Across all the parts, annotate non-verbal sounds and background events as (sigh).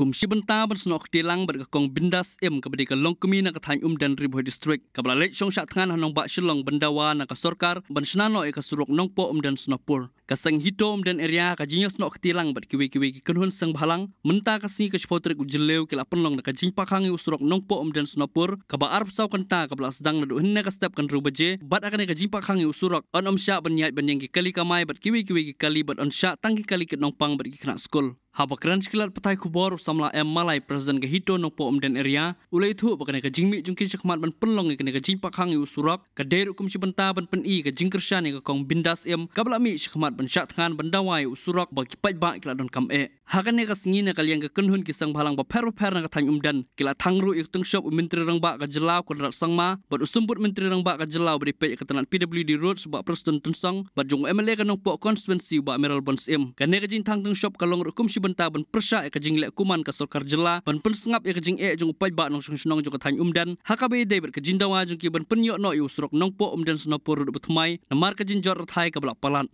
Kum si benta ban sno khtilang ber kong bindas em ka bedi ka long kumi na ka thang um dan ri district ka bla le shong sha thang na nong ba shilong bandawa na ka sarkar ban sna e ka suruk nong po um dan snapur Kaseng hitom dan area kajinya senok ketilang bat kiwi-kiwi ke kenhun seng bahalang, mentah kasingi ke sepotrik ujelew kila penlong na kajing pakangi usurok nongpo om dan senopur, kaba arp saw kenta kapla sedang nadu hinna ke setiap kandru baje, bat akane kajing pakangi usurok on om syak banyak banyang kali kamai bat kiwi-kiwi kali bat on syak tangki kali ke nongpang bat kena skul. Haba keran sekilat petai kubor usamla em malai presiden ke hito nongpo om dan area, ulai itu bakane kajing mik jungkin syakmat ban penlong ikane kajing pakangi usurok, kaderu kumci bentah ban pen i kajing kersyani ke kong bindas em, kapla mi syakmat pencak tangan bendawai usurak bagi pajbak kila don kam e. Eh. Hakan ni kas ngine kali yang kekenhun kisang bahalang ba per per na katang umdan. Kila tangru ik teng shop menteri rangba ka jelau kun rat sang ma. usumput menteri rangba ka jelau beri pek ketenan PWD Road sebab persetun tensang. Bat jung MLA kan nungpok konsumensi ubat Meral Bons M. Kane kajing tang teng shop kalong rukum si benta ben persya ik kajing lek kuman ka sorkar jela. Ben pensengap ik kajing e eh jung pajbak nong sung sunong jung katang umdan. Hakabe ide bat kajing dawa jung ki ben penyok no i usurak nungpok umdan senapur rudu betumai. Namar kajing jor rat ka belak palan.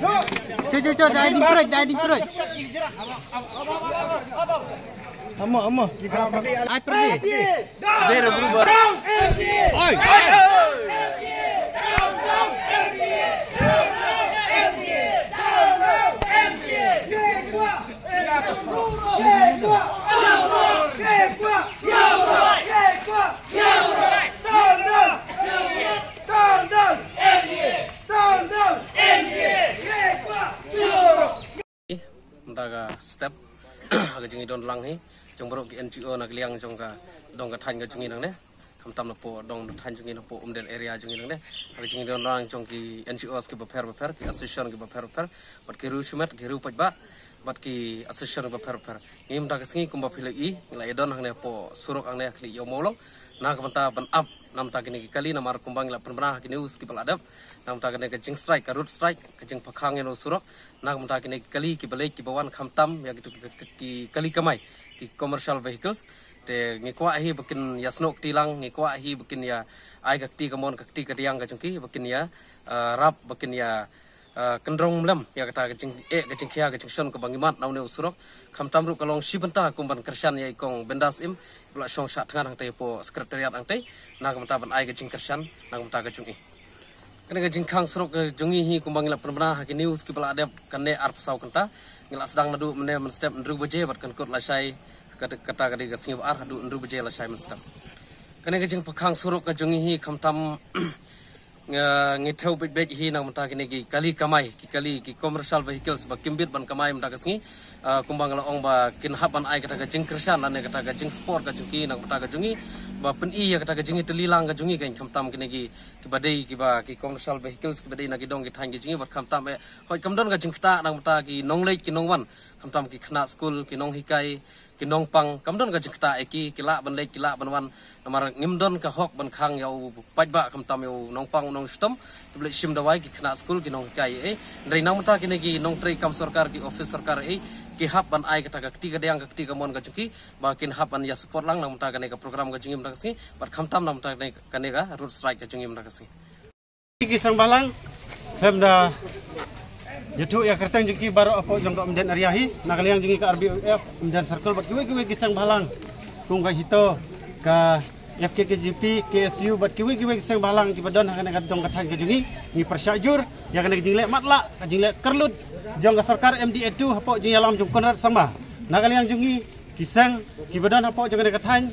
Cuk, cuk, cuk, dining perut, dining perut. Amma, amma. Atur ni. Zero berubah. Oi, oi, oi. step cái (coughs) chúng don lăng hi chúng bro cái NGO nak liang chúng cả dong cái thanh cái chúng nang nè tham tam napo dong thanh chúng napo um den area chúng nang nè cái chúng don lăng chúng cái NGO cái bapher bapher cái association cái bapher bapher but cái rule shumat cái rule pajba but ki association ba per per ngim da kasngi kumba philai la edon hang ne po surok ang ne khli yo molo na ka banta ban up nam ta gini kali namar kumbang la pun banah gini us kibal adab nam ta gini kejing strike karut strike kejing pakhang yang lah usurok nak mun ta gini kali kibale kibawan khamtam ya gitu ki kali kamai ki commercial vehicles te ngikwa hi bukin yasnok tilang ngikwa hi bukin ya ai gakti kamon gakti kadiang gajungki bukin ya eh, rap bukin ya kendrong mlem ya kata kecing e kecing kia kecing shon ko mat naw ne usrok kham tamru kalong sibanta kumban kersan ye kong bendas im bla shong sha thang nang te po sekretariat ang te na kam ta ban ai kecing kersan na kam ta kecing e kene kecing khang srok jungi hi kumbang la prabana ha ki news ki bla ade kane arp sau kanta ngila sedang madu mene men step ndru beje bat kan kot la shay kata kata kadi gasing ar hadu ndru beje la shay men step kene kecing pakhang srok jungi hi kham tam ngitheu bit bit hi nang mata kini ki kali kamai ki kali ki commercial vehicles ba kimbit ban kamai mata kasngi ah, kumbang la ong ba kin hap ban ai kata ka jing krishan nan kata ka jing sport ka juki nang mata ka jungi ba pen i ya kata ka jingi telilang ka jungi kan khamtam kini ki ki badai ki ba ki commercial vehicles ki badai nagi dong ki thang ki jingi ba khamtam eh, hoi kamdon ka jing kata nang mata ki nong lei ki nong wan khamtam ki khna school ki nong hikai kinong pang kamdon ka jikta eki kila ban le kila ban wan namar ngimdon ka hok ban khang yau pajba kam tam yau nong pang nong stom kible sim dawai ki khna school ki nong kai e ndrei nam ta kine gi nong trei kam sarkar ki office sarkar e ki hap ban ai ka ta ka kti ka dyang ka kti ka mon ka chuki ba kin hap ban ya support lang nam ta ka ne ka program ka jingim ra kasi par kham tam nam ta ne ka ne ka rule strike ka jingim ra kasi ki sang balang sem da Yaitu ya yang jengki baru apa jengkok menjadi ariahi nak liang jengki ke arbi F menjen circle bat kiwi kiwi kisang balang tunggal hito ke FKKJP KSU bat kiwi kiwi kisang balang di badan akan akan tunggal tang kejengi ni persyajur yang akan kejengi lemat lah kejengi kerlut Jom jengkok sarkar MD itu apa jengi alam jengkok nerat sama nak liang jengki kisang di badan apa jengkok akan tang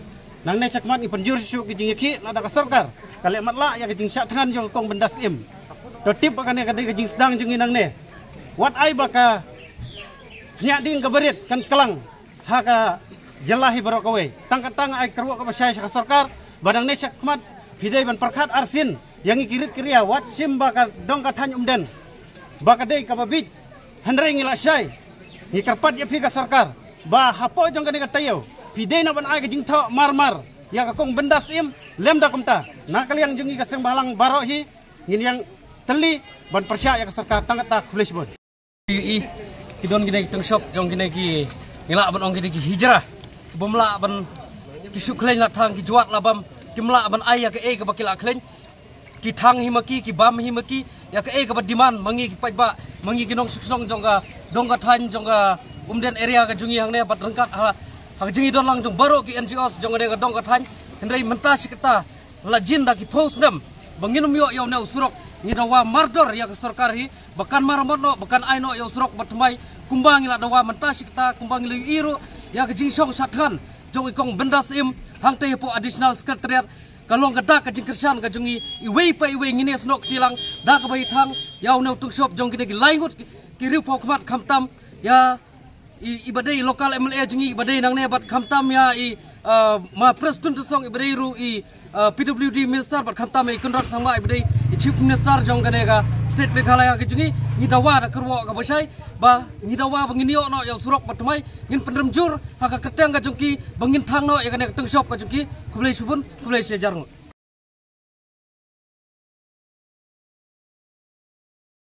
Nang nai sakmat i penjur syuk ki jing ki la dak sarkar. Kalimat la ya ki jing syak tangan jong kong bendas im. Tertib akan ya ki sedang jengi nang ne wat ai baka nya ding keberit kan kelang haka jelahi barokawe tangka tang ai kerwa ka masai sa sarkar badang ne sakmat pidai ban perkat arsin yang ikirit kiria wat sim baka dong ka tanyum den baka dei ka babit hendrai ngila sai ni kerpat ye pika sarkar ba hapo jong ka ne ka tayo pidai na ban ai ka jingtho marmar ya ka kong benda sim lem da kumta na kali yang jungi ka sembalang barohi ngin yang teli ban persia ya ka sarkar tangka ta kulis kita kidon kini tung shop jong kini ki ngila ban kini kini hijrah, hijra bumla ban ki sukhlein la thang ki juat labam kimla ban ayah ke ayah e bakila khlein ki thang hi maki ki bam hi maki ya ke ayah e ba diman mangi pak paiba mangi ki nong suksong jongga jongga dong jongga than umden area ga jungi hangne pat rangkat ha ha jungi don lang jong baro ki ngos jong ga dong ga than mentas kita la jinda post phosnam bangin myo um yo ne usrok hidawa mardor yang sorkar hi bakan maramot no bakan aino yang srok batmai kumbang ila dawa mentas kita kumbang ila iro yang kejing sok satkan jong ikong bendas im hangte po additional secretariat Kalau gada ka jing kersan ka jungi iwei pa iwei ngine snok tilang da ka bai ya uno tung shop jong kine gi laingut ki ri po khmat khamtam ya i ibadai lokal mla jungi ibadai nang ne bat khamtam ya i Uh, ma president to song ibrei ru i uh, pwd minister par khamta me kun rak samba ibrei chief minister jong ganega state meghalaya ke jungi ni dawa ra kerwa ga bashai ba ni dawa bangini yo no yang surok patmai ngin pendrem jur ha ka ketang ga jungki thang no yang ganek tengshop shop ga jungki kublei subun kublei sejarung